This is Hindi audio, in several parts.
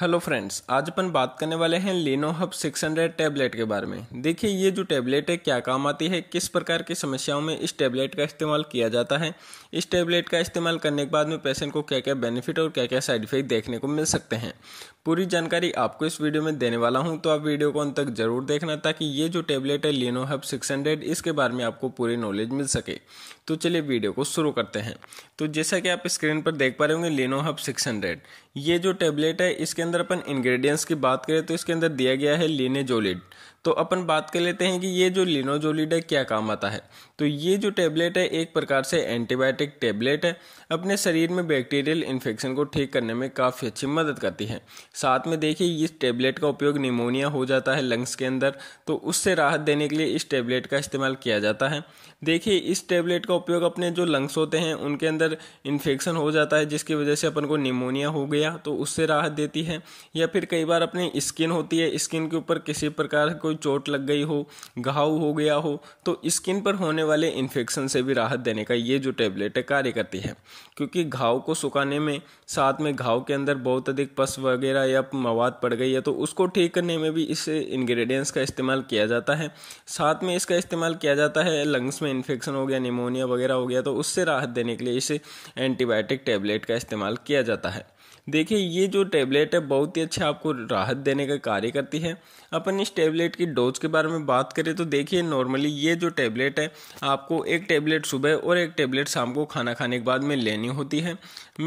हेलो फ्रेंड्स आज अपन बात करने वाले हैं लेनो हब 600 टैबलेट के बारे में देखिए ये जो टैबलेट है क्या काम आती है किस प्रकार की समस्याओं में इस टैबलेट का इस्तेमाल किया जाता है इस टैबलेट का इस्तेमाल करने के बाद में पेशेंट को क्या क्या बेनिफिट और क्या क्या साइड इफेक्ट देखने को मिल सकते हैं पूरी जानकारी आपको इस वीडियो में देने वाला हूं तो आप वीडियो को अंत तक जरूर देखना ताकि ये जो टेबलेट है लिनो हब सिक्स हंड्रेड इसके बारे में आपको पूरी नॉलेज मिल सके तो चलिए वीडियो को शुरू करते हैं तो जैसा कि आप स्क्रीन पर देख पा रहे होंगे लिनो हब सिक्स हंड्रेड ये जो टेबलेट है इसके अंदर अपन इन्ग्रीडियंट्स की बात करें तो इसके अंदर दिया गया है लिनेजोलिड तो अपन बात कर लेते हैं कि ये जो लिनोजोलिड है क्या काम आता है तो ये जो टेबलेट है एक प्रकार से एंटीबायोटिक टेबलेट है अपने शरीर में बैक्टीरियल इन्फेक्शन को ठीक करने में काफ़ी अच्छी मदद करती है साथ में देखिए इस टेबलेट का उपयोग निमोनिया हो जाता है लंग्स के अंदर तो उससे राहत देने के लिए इस टेबलेट का इस्तेमाल किया जाता है देखिए इस टेबलेट का उपयोग अपने जो लंग्स होते हैं उनके अंदर इन्फेक्शन हो जाता है जिसकी वजह से अपन को निमोनिया हो गया तो उससे राहत देती है या फिर कई बार अपनी स्किन होती है स्किन के ऊपर किसी प्रकार कोई चोट लग गई हो घाव हो गया हो तो स्किन पर होने वाले इन्फेक्शन से भी राहत देने का ये जो टेबलेट है कार्य करती है क्योंकि घाव को सुखाने में साथ में घाव के अंदर बहुत अधिक पस वगैरह या मवाद पड़ गई है तो उसको ठीक करने में भी इस इन्ग्रीडियंट्स का इस्तेमाल किया जाता है साथ में इसका इस्तेमाल किया जाता है लंग्स में इन्फेक्शन हो गया निमोनिया वगैरह हो गया तो उससे राहत देने के लिए इस एंटीबायोटिक टेबलेट का इस्तेमाल किया जाता है देखिए ये जो टेबलेट है बहुत ही अच्छा आपको राहत देने का कार्य करती है अपन इस टेबलेट टैबलेट की डोज के बारे में बात करें तो देखिए नॉर्मली ये जो टैबलेट है आपको एक टैबलेट सुबह और एक टैबलेट शाम को खाना खाने के बाद में लेनी होती है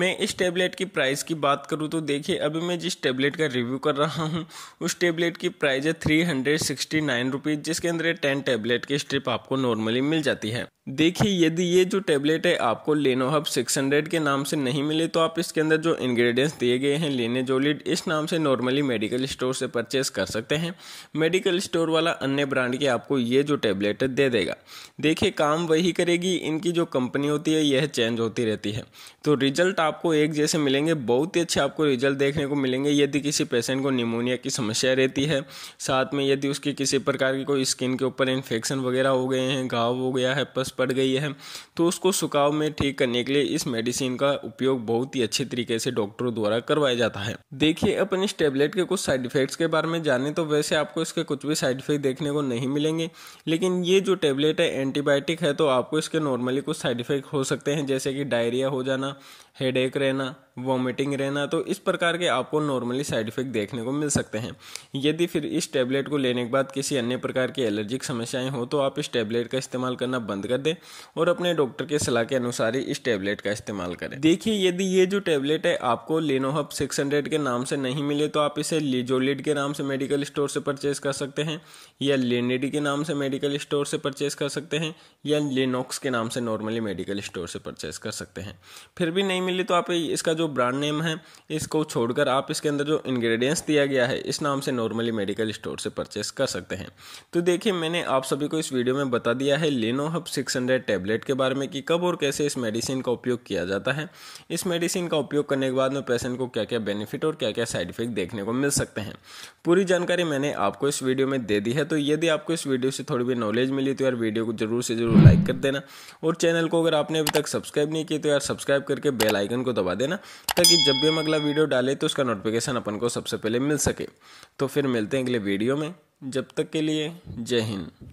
मैं इस टैबलेट की प्राइस की बात करूँ तो देखिए अभी मैं जिस टैबलेट का रिव्यू कर रहा हूँ उस टैबलेट की प्राइस है three hundred sixty nine rupees जिसके अंदर टेन टैबलेट की स्ट्रिप आपको नॉर्मली मिल जाती है देखिए यदि ये जो टैबलेट है आपको लेनोहब 600 के नाम से नहीं मिले तो आप इसके अंदर जो इंग्रेडिएंट्स दिए गए हैं लेने लिड इस नाम से नॉर्मली मेडिकल स्टोर से परचेस कर सकते हैं मेडिकल स्टोर वाला अन्य ब्रांड की आपको ये जो टैबलेट दे देगा देखिए काम वही करेगी इनकी जो कंपनी होती है यह चेंज होती रहती है तो रिजल्ट आपको एक जैसे मिलेंगे बहुत ही अच्छे आपको रिजल्ट देखने को मिलेंगे यदि किसी पेशेंट को निमोनिया की समस्या रहती है साथ में यदि उसकी किसी प्रकार की कोई स्किन के ऊपर इन्फेक्शन वगैरह हो गए हैं घाव हो गया है पस पड़ गई है तो उसको सुखाव में ठीक करने के लिए इस मेडिसिन का उपयोग बहुत ही अच्छे तरीके से डॉक्टरों द्वारा करवाया जाता है देखिए अपन इस टेबलेट के कुछ साइड इफेक्ट्स के बारे में जाने तो वैसे आपको इसके कुछ भी साइड इफेक्ट देखने को नहीं मिलेंगे लेकिन ये जो टेबलेट है एंटीबायोटिक है तो आपको इसके नॉर्मली कुछ साइड इफेक्ट हो सकते हैं जैसे कि डायरिया हो जाना हेड रहना वॉमिटिंग रहना तो इस प्रकार के आपको नॉर्मली साइड इफेक्ट देखने को मिल सकते हैं यदि फिर इस टैबलेट को लेने के बाद किसी अन्य प्रकार की एलर्जिक समस्याएं हो तो आप इस टैबलेट का इस्तेमाल करना बंद कर दें और अपने डॉक्टर के सलाह के अनुसार ही इस टैबलेट का इस्तेमाल करें देखिए यदि ये जो टैबलेट है आपको लेनोहब सिक्स हंड्रेड के नाम से नहीं मिले तो आप इसे लिजोलिड के नाम से मेडिकल स्टोर से परचेज कर सकते हैं या लेनेडी के नाम से मेडिकल स्टोर से परचेज कर सकते हैं या लेनोक्स के नाम से नॉर्मली मेडिकल स्टोर से परचेज कर सकते हैं फिर भी नहीं मिले तो आप इसका जो ब्रांड नेम है इसको छोड़कर आप इसके अंदर जो इंग्रेडिएंट्स दिया गया है इस नाम से नॉर्मली मेडिकल स्टोर से परचेस कर सकते हैं तो देखिए मैंने आप सभी को इस वीडियो में बता दिया है लेनो हब सिक्स हंड्रेड टैबलेट के बारे में कि कब और कैसे इस मेडिसिन का उपयोग किया जाता है इस मेडिसिन का उपयोग करने के बाद में पेशेंट को क्या क्या बेनिफिट और क्या क्या साइड इफेक्ट देखने को मिल सकते हैं पूरी जानकारी मैंने आपको इस वीडियो में दे दी है तो यदि आपको इस वीडियो से थोड़ी भी नॉलेज मिली तो यार वीडियो को जरूर से जरूर लाइक कर देना और चैनल को अगर आपने अभी तक सब्सक्राइब नहीं किया तो यार सब्सक्राइब करके बेल आइकन को दबा देना ताकि जब भी हम अगला वीडियो डालें तो उसका नोटिफिकेशन अपन को सबसे पहले मिल सके तो फिर मिलते हैं अगले वीडियो में जब तक के लिए जय हिंद